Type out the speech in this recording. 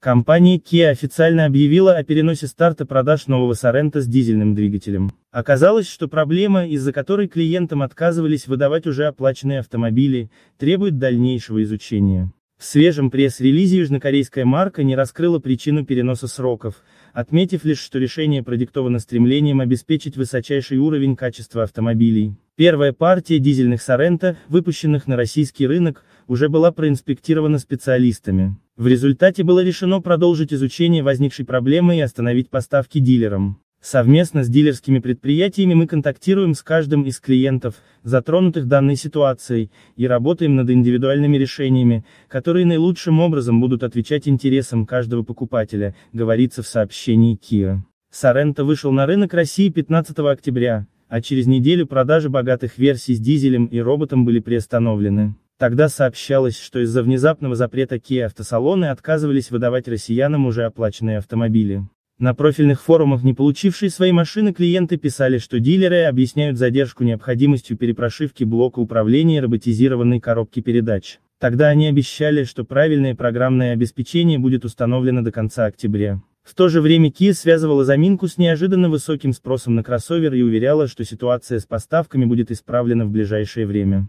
Компания Kia официально объявила о переносе старта продаж нового Sorento с дизельным двигателем. Оказалось, что проблема, из-за которой клиентам отказывались выдавать уже оплаченные автомобили, требует дальнейшего изучения. В свежем пресс-релизе южнокорейская марка не раскрыла причину переноса сроков, отметив лишь, что решение продиктовано стремлением обеспечить высочайший уровень качества автомобилей. Первая партия дизельных Sorento, выпущенных на российский рынок, уже была проинспектирована специалистами. В результате было решено продолжить изучение возникшей проблемы и остановить поставки дилерам. Совместно с дилерскими предприятиями мы контактируем с каждым из клиентов, затронутых данной ситуацией, и работаем над индивидуальными решениями, которые наилучшим образом будут отвечать интересам каждого покупателя, говорится в сообщении Kia. Sorento вышел на рынок России 15 октября, а через неделю продажи богатых версий с дизелем и роботом были приостановлены. Тогда сообщалось, что из-за внезапного запрета Kia автосалоны отказывались выдавать россиянам уже оплаченные автомобили. На профильных форумах не получившие свои машины клиенты писали, что дилеры объясняют задержку необходимостью перепрошивки блока управления роботизированной коробки передач. Тогда они обещали, что правильное программное обеспечение будет установлено до конца октября. В то же время Kia связывала заминку с неожиданно высоким спросом на кроссовер и уверяла, что ситуация с поставками будет исправлена в ближайшее время.